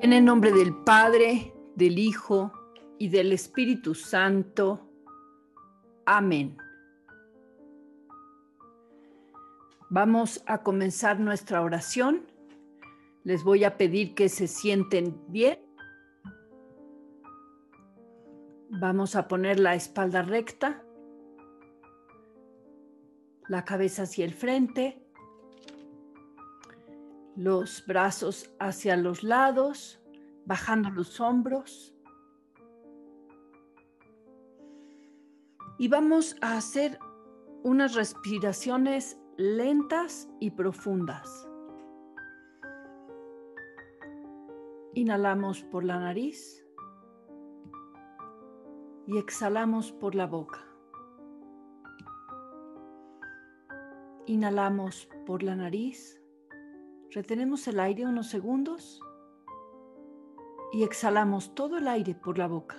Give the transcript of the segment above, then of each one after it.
En el nombre del Padre, del Hijo y del Espíritu Santo. Amén. Vamos a comenzar nuestra oración. Les voy a pedir que se sienten bien. Vamos a poner la espalda recta, la cabeza hacia el frente los brazos hacia los lados, bajando los hombros. Y vamos a hacer unas respiraciones lentas y profundas. Inhalamos por la nariz y exhalamos por la boca. Inhalamos por la nariz Retenemos el aire unos segundos y exhalamos todo el aire por la boca.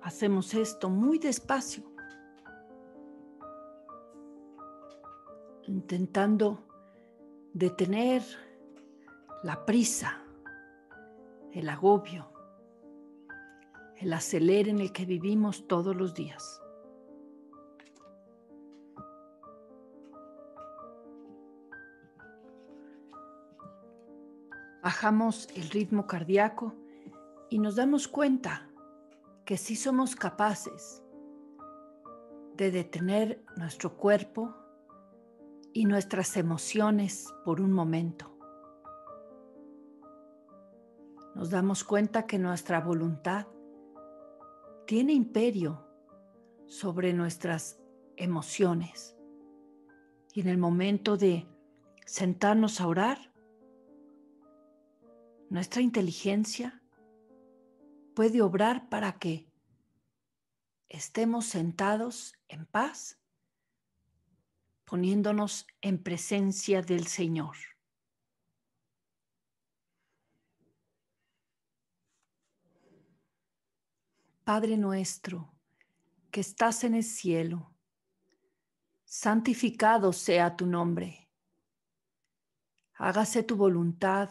Hacemos esto muy despacio, intentando detener la prisa, el agobio, el aceler en el que vivimos todos los días. Bajamos el ritmo cardíaco y nos damos cuenta que sí somos capaces de detener nuestro cuerpo y nuestras emociones por un momento. Nos damos cuenta que nuestra voluntad tiene imperio sobre nuestras emociones. Y en el momento de sentarnos a orar, nuestra inteligencia puede obrar para que estemos sentados en paz, poniéndonos en presencia del Señor. Padre nuestro, que estás en el cielo, santificado sea tu nombre. Hágase tu voluntad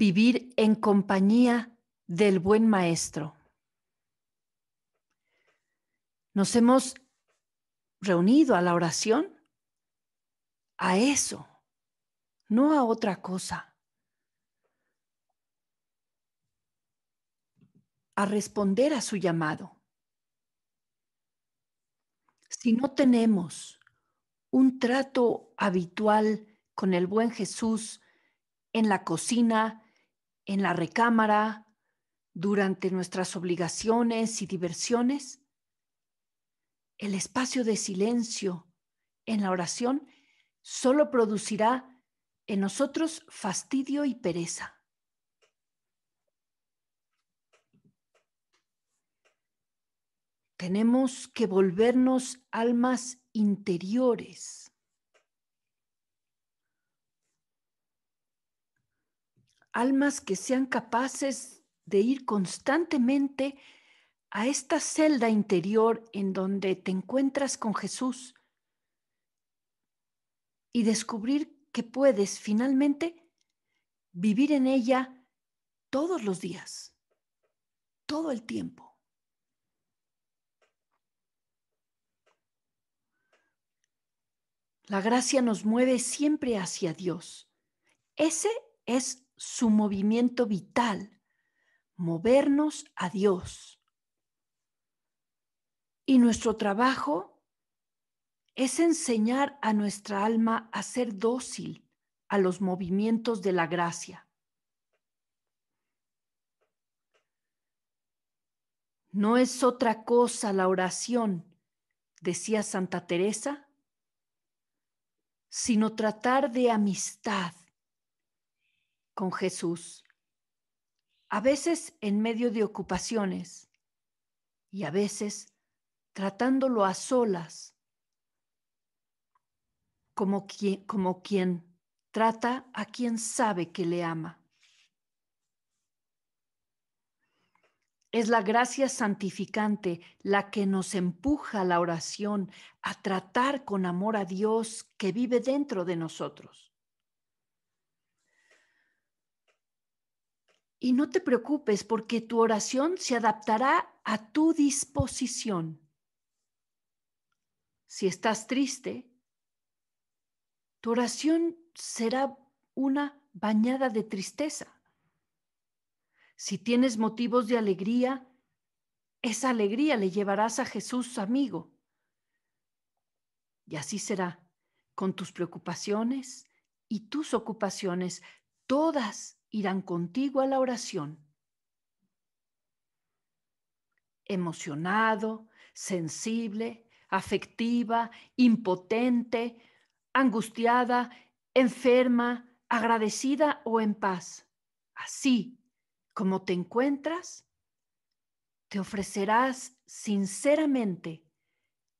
vivir en compañía del buen maestro. Nos hemos reunido a la oración, a eso, no a otra cosa, a responder a su llamado. Si no tenemos un trato habitual con el buen Jesús en la cocina, en la recámara, durante nuestras obligaciones y diversiones, el espacio de silencio en la oración solo producirá en nosotros fastidio y pereza. Tenemos que volvernos almas interiores. almas que sean capaces de ir constantemente a esta celda interior en donde te encuentras con Jesús y descubrir que puedes finalmente vivir en ella todos los días, todo el tiempo. La gracia nos mueve siempre hacia Dios. Ese es su movimiento vital, movernos a Dios. Y nuestro trabajo es enseñar a nuestra alma a ser dócil a los movimientos de la gracia. No es otra cosa la oración, decía Santa Teresa, sino tratar de amistad con Jesús, a veces en medio de ocupaciones y a veces tratándolo a solas, como quien, como quien trata a quien sabe que le ama. Es la gracia santificante la que nos empuja a la oración, a tratar con amor a Dios que vive dentro de nosotros. Y no te preocupes porque tu oración se adaptará a tu disposición. Si estás triste, tu oración será una bañada de tristeza. Si tienes motivos de alegría, esa alegría le llevarás a Jesús amigo. Y así será con tus preocupaciones y tus ocupaciones, todas irán contigo a la oración. Emocionado, sensible, afectiva, impotente, angustiada, enferma, agradecida o en paz. Así como te encuentras, te ofrecerás sinceramente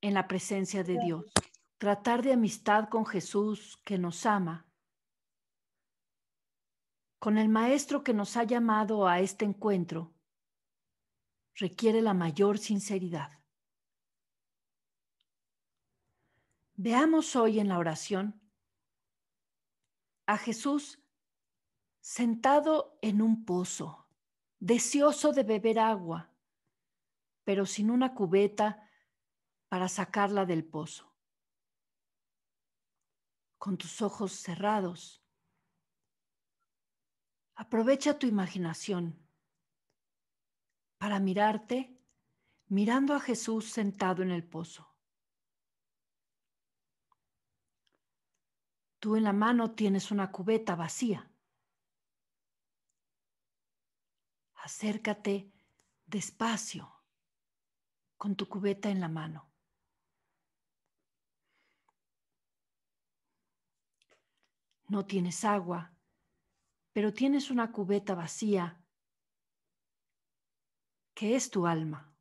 en la presencia de Dios. Tratar de amistad con Jesús que nos ama con el Maestro que nos ha llamado a este encuentro requiere la mayor sinceridad. Veamos hoy en la oración a Jesús sentado en un pozo, deseoso de beber agua, pero sin una cubeta para sacarla del pozo. Con tus ojos cerrados, Aprovecha tu imaginación para mirarte mirando a Jesús sentado en el pozo. Tú en la mano tienes una cubeta vacía. Acércate despacio con tu cubeta en la mano. No tienes agua, pero tienes una cubeta vacía que es tu alma.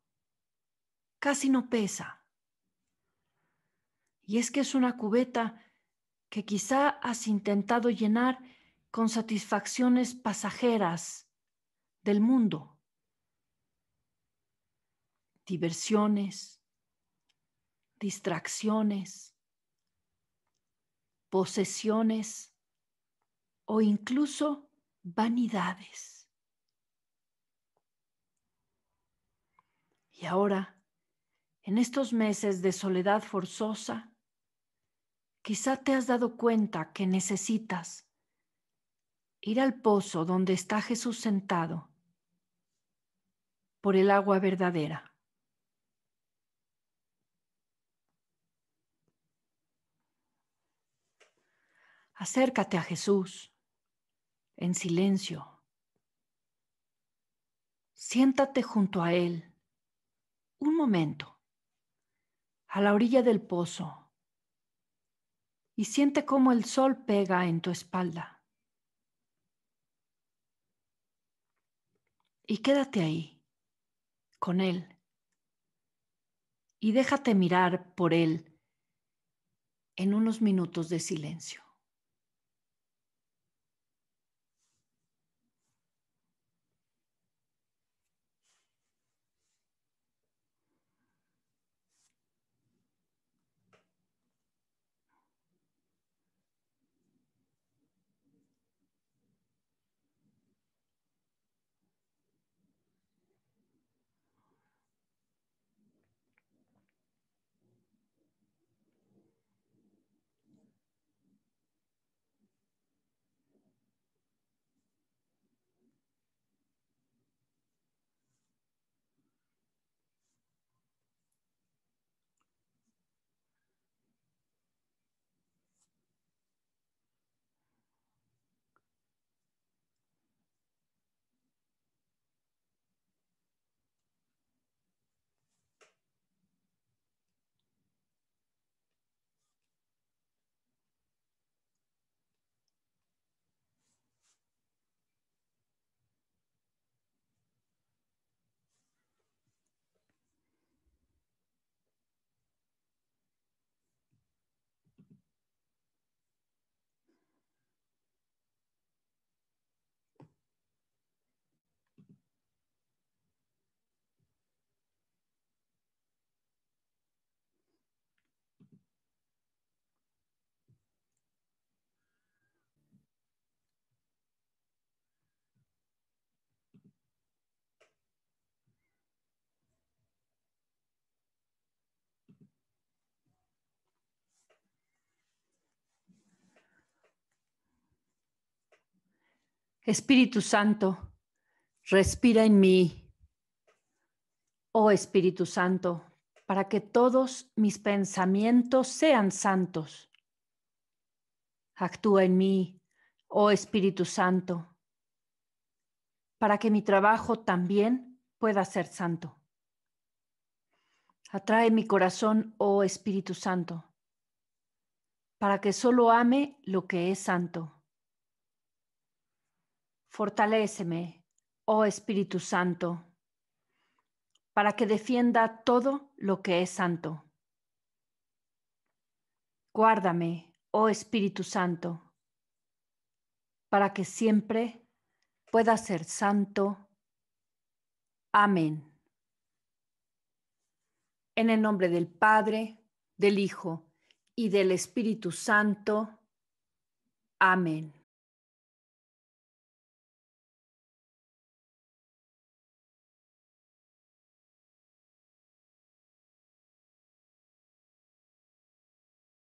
Casi no pesa. Y es que es una cubeta que quizá has intentado llenar con satisfacciones pasajeras del mundo, diversiones, distracciones, posesiones, o incluso vanidades. Y ahora, en estos meses de soledad forzosa, quizá te has dado cuenta que necesitas ir al pozo donde está Jesús sentado por el agua verdadera. Acércate a Jesús en silencio. Siéntate junto a él un momento a la orilla del pozo y siente cómo el sol pega en tu espalda. Y quédate ahí con él y déjate mirar por él en unos minutos de silencio. Espíritu Santo, respira en mí. Oh Espíritu Santo, para que todos mis pensamientos sean santos. Actúa en mí, oh Espíritu Santo, para que mi trabajo también pueda ser santo. Atrae mi corazón, oh Espíritu Santo, para que solo ame lo que es santo Fortaléceme, oh Espíritu Santo, para que defienda todo lo que es santo. Guárdame, oh Espíritu Santo, para que siempre pueda ser santo. Amén. En el nombre del Padre, del Hijo y del Espíritu Santo. Amén.